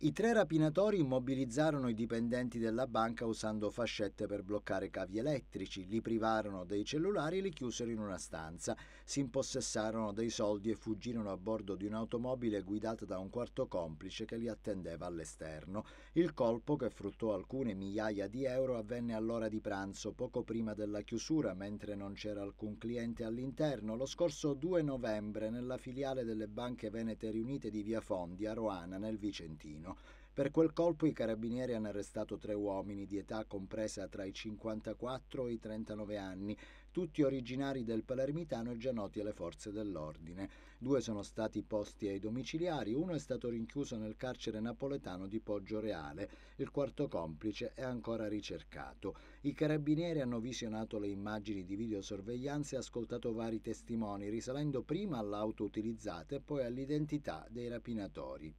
I tre rapinatori immobilizzarono i dipendenti della banca usando fascette per bloccare cavi elettrici, li privarono dei cellulari e li chiusero in una stanza, si impossessarono dei soldi e fuggirono a bordo di un'automobile guidata da un quarto complice che li attendeva all'esterno. Il colpo, che fruttò alcune migliaia di euro, avvenne all'ora di pranzo, poco prima della chiusura, mentre non c'era alcun cliente all'interno, lo scorso 2 novembre nella filiale delle banche venete riunite di Via Fondi a Roana, nel Vicentino. Torino. Per quel colpo i carabinieri hanno arrestato tre uomini di età compresa tra i 54 e i 39 anni, tutti originari del Palermitano e già noti alle forze dell'ordine. Due sono stati posti ai domiciliari, uno è stato rinchiuso nel carcere napoletano di Poggio Reale, il quarto complice è ancora ricercato. I carabinieri hanno visionato le immagini di videosorveglianza e ascoltato vari testimoni, risalendo prima all'auto utilizzata e poi all'identità dei rapinatori.